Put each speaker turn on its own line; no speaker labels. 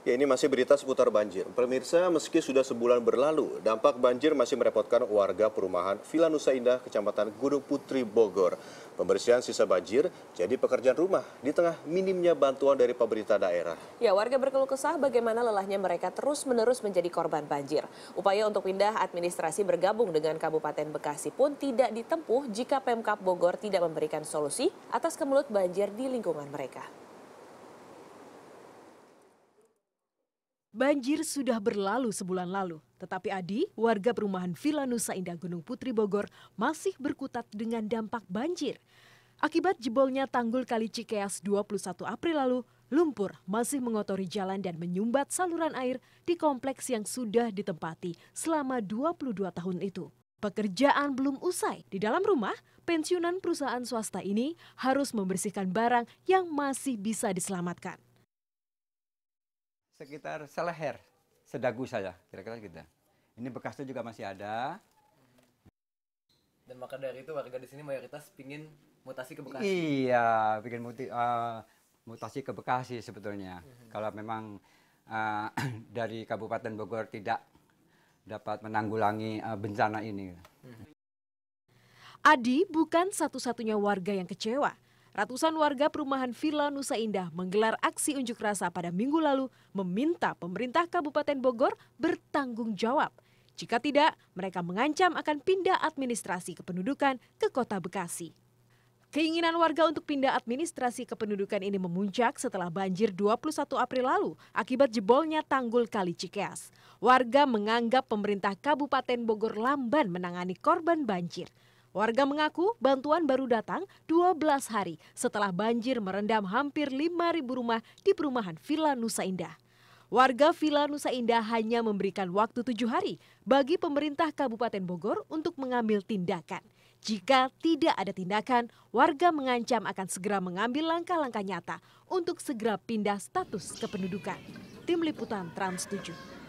Ya, ini masih berita seputar banjir. Pemirsa, meski sudah sebulan berlalu, dampak banjir masih merepotkan warga perumahan Villa Nusa Indah, Kecamatan Gunung Putri, Bogor. Pembersihan sisa banjir jadi pekerjaan rumah di tengah minimnya bantuan dari pemerintah daerah.
Ya, warga berkeluh kesah bagaimana lelahnya mereka terus-menerus menjadi korban banjir. Upaya untuk pindah administrasi bergabung dengan Kabupaten Bekasi pun tidak ditempuh jika Pemkap Bogor tidak memberikan solusi atas kemelut banjir di lingkungan mereka.
Banjir sudah berlalu sebulan lalu, tetapi Adi, warga perumahan Villa Nusa Indah Gunung Putri Bogor, masih berkutat dengan dampak banjir. Akibat jebolnya tanggul Kali Cikeas 21 April lalu, lumpur masih mengotori jalan dan menyumbat saluran air di kompleks yang sudah ditempati selama 22 tahun itu. Pekerjaan belum usai. Di dalam rumah, pensiunan perusahaan swasta ini harus membersihkan barang yang masih bisa diselamatkan
sekitar seleher sedagu saya kira-kira gitu ini bekasnya juga masih ada
dan maka dari itu warga di sini mayoritas pingin mutasi ke Bekasi
iya pingin muti, uh, mutasi ke Bekasi sebetulnya mm-hmm. kalau memang uh, dari Kabupaten Bogor tidak dapat menanggulangi uh, bencana ini mm-hmm.
Adi bukan satu-satunya warga yang kecewa Ratusan warga perumahan Villa Nusa Indah menggelar aksi unjuk rasa pada minggu lalu meminta pemerintah Kabupaten Bogor bertanggung jawab. Jika tidak, mereka mengancam akan pindah administrasi kependudukan ke kota Bekasi. Keinginan warga untuk pindah administrasi kependudukan ini memuncak setelah banjir 21 April lalu akibat jebolnya tanggul Kali Cikeas. Warga menganggap pemerintah Kabupaten Bogor lamban menangani korban banjir. Warga mengaku bantuan baru datang 12 hari setelah banjir merendam hampir 5.000 rumah di perumahan Villa Nusa Indah. Warga Villa Nusa Indah hanya memberikan waktu tujuh hari bagi pemerintah Kabupaten Bogor untuk mengambil tindakan. Jika tidak ada tindakan, warga mengancam akan segera mengambil langkah-langkah nyata untuk segera pindah status kependudukan. Tim Liputan Trans 7.